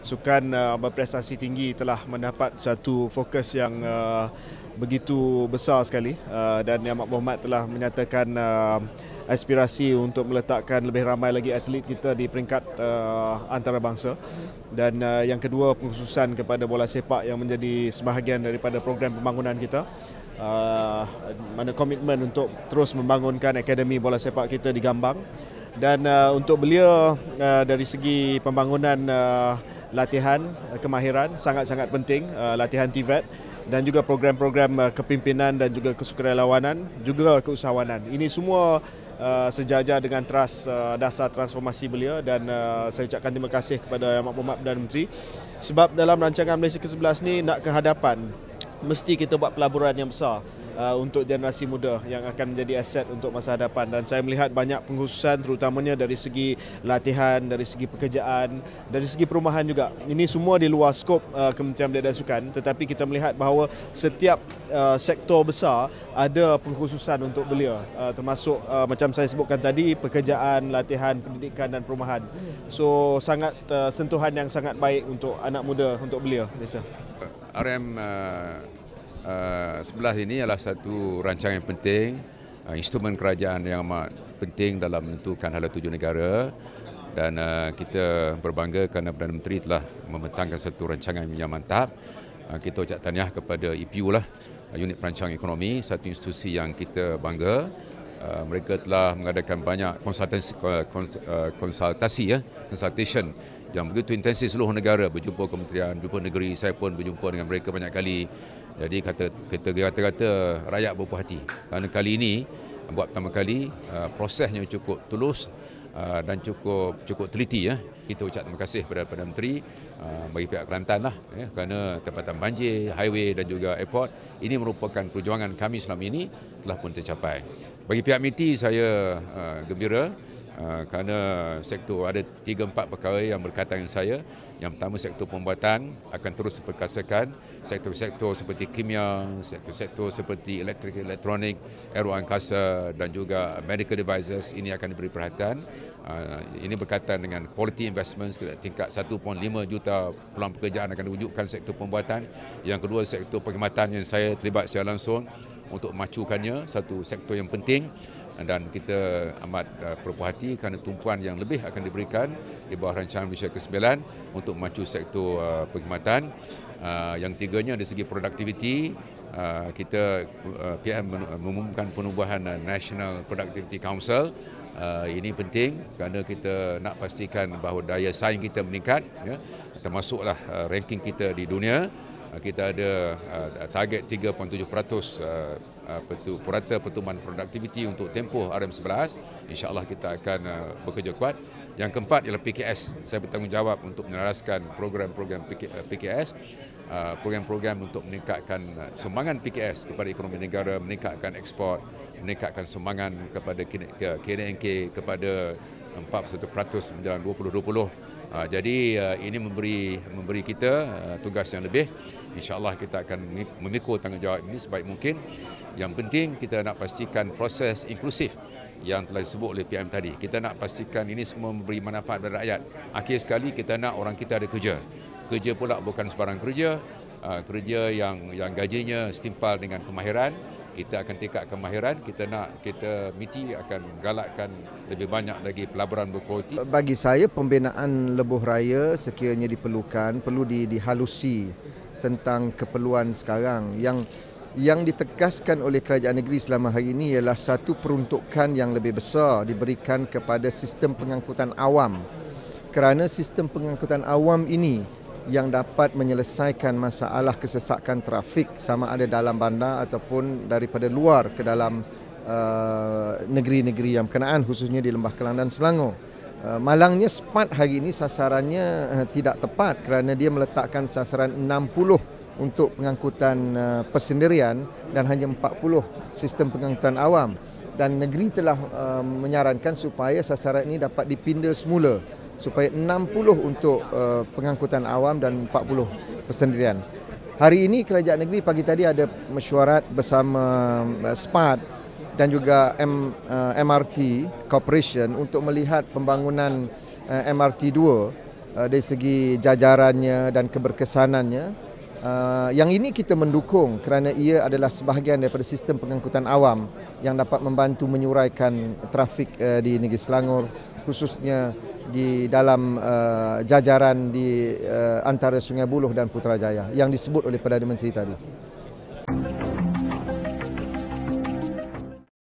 Sukan uh, berprestasi tinggi telah mendapat satu fokus yang uh, begitu besar sekali uh, dan Yang Amat Berhormat telah menyatakan aspirasi untuk meletakkan lebih ramai lagi atlet kita di peringkat antarabangsa dan yang kedua pengkhususan kepada bola sepak yang menjadi sebahagian daripada program pembangunan kita mana komitmen untuk terus membangunkan akademi bola sepak kita di Gambang dan uh, untuk beliau uh, dari segi pembangunan uh, latihan uh, kemahiran sangat-sangat penting uh, latihan TVET e dan juga program-program uh, kepimpinan dan juga kesukarelawanan juga keusahawanan ini semua uh, sejajar dengan teras uh, dasar transformasi belia dan uh, saya ucapkan terima kasih kepada Yang Mahmud dan Menteri sebab dalam rancangan Malaysia ke-11 ni nak ke hadapan mesti kita buat pelaburan yang besar Uh, untuk generasi muda yang akan menjadi aset untuk masa hadapan dan saya melihat banyak pengkhususan terutamanya dari segi latihan, dari segi pekerjaan, dari segi perumahan juga. Ini semua di luar skop uh, Kementerian Belia dan Sukan tetapi kita melihat bahawa setiap uh, sektor besar ada pengkhususan untuk belia uh, termasuk macam saya sebutkan tadi pekerjaan, latihan, pendidikan dan perumahan. So sangat sentuhan yang sangat baik untuk anak muda untuk belia. RM Ah, sebelah ini adalah satu rancangan yang penting, uh, instrumen kerajaan yang amat penting dalam menentukan hala tuju negara dan uh, kita berbangga kerana Perdana Menteri telah membentangkan satu rancangan yang mantap. Uh, kita ucap tahniah kepada EPU lah, unit perancang ekonomi, satu institusi yang kita bangga. Uh, mereka telah mengadakan banyak konsultasi, uh, konsultasi ya, uh, consultation yang begitu intensif seluruh negara berjumpa kementerian, berjumpa negeri, saya pun berjumpa dengan mereka banyak kali. Jadi kata kita kata-kata rakyat berpuas hati. Kerana kali ini buat pertama kali uh, prosesnya cukup tulus uh, dan cukup cukup teliti ya. Kita ucap terima kasih kepada Perdana Menteri uh, bagi pihak Kelantan lah ya, kerana tempatan banjir, highway dan juga airport ini merupakan perjuangan kami selama ini telah pun tercapai. Bagi pihak MITI saya gembira Ah, kerana sektor ada tiga empat perkara yang berkaitan dengan saya. Yang pertama sektor pembuatan akan terus diperkasakan. Sektor-sektor seperti kimia, sektor-sektor seperti elektrik, elektronik, aero angkasa dan juga medical devices ini akan diberi perhatian. Ah, ini berkaitan dengan quality investments ke tingkat 1.5 juta peluang pekerjaan akan diwujudkan sektor pembuatan. Yang kedua sektor perkhidmatan yang saya terlibat secara langsung untuk memacukannya, satu sektor yang penting dan kita amat berpuas uh, hati kerana tumpuan yang lebih akan diberikan di bawah rancangan Malaysia ke-9 untuk memacu sektor uh, perkhidmatan. Uh, yang tiganya dari segi produktiviti, kita PM mengumumkan penubuhan National Productivity Council. Ini penting kerana kita nak pastikan bahawa daya saing kita meningkat, ya. termasuklah ranking kita di dunia Ah, kita ada ah, target 3.7% uh, ah, purata pertumbuhan produktiviti untuk tempoh RM11. InsyaAllah kita akan bekerja kuat. Yang keempat ialah PKS. Saya bertanggungjawab untuk meneraskan program-program PKS, program-program untuk meningkatkan uh, sumbangan PKS kepada ekonomi negara, meningkatkan ekspor, meningkatkan sumbangan kepada KDNK, kepada 41% menjelang 2020. Ah, jadi ah, ini memberi memberi kita ah, tugas yang lebih. InsyaAllah kita akan memikul tanggungjawab ini sebaik mungkin. Yang penting kita nak pastikan proses inklusif yang telah disebut oleh PM tadi. Kita nak pastikan ini semua memberi manfaat kepada rakyat. Akhir sekali kita nak orang kita ada kerja. Kerja pula bukan sebarang kerja. Kerja yang yang gajinya setimpal dengan kemahiran kita akan tingkat kemahiran kita nak kita MITI akan galakkan lebih banyak lagi pelaburan berkualiti bagi saya pembinaan lebuh raya sekiranya diperlukan perlu di, dihalusi tentang keperluan sekarang yang yang ditekaskan oleh kerajaan negeri selama hari ini ialah satu peruntukan yang lebih besar diberikan kepada sistem pengangkutan awam kerana sistem pengangkutan awam ini yang dapat menyelesaikan masalah kesesakan trafik sama ada dalam bandar ataupun daripada luar ke dalam uh, negeri-negeri uh, yang berkenaan khususnya di Lembah Kelang dan Selangor. Uh, malangnya spot hari ini sasarannya uh, tidak tepat kerana dia meletakkan sasaran 60 untuk pengangkutan uh, persendirian dan hanya 40 sistem pengangkutan awam dan negeri telah uh, menyarankan supaya sasaran ini dapat dipindah semula supaya 60 untuk uh, pengangkutan awam dan 40 persendirian. Hari ini kerajaan negeri pagi tadi ada mesyuarat bersama uh, SPAD dan juga M, uh, MRT Corporation untuk melihat pembangunan uh, MRT 2 uh, dari segi jajarannya dan keberkesanannya. Uh, yang ini kita mendukung kerana ia adalah sebahagian daripada sistem pengangkutan awam yang dapat membantu menyuraikan trafik uh, di negeri Selangor khususnya di dalam uh, jajaran di uh, antara Sungai Buloh dan Putrajaya yang disebut oleh Perdana Menteri tadi.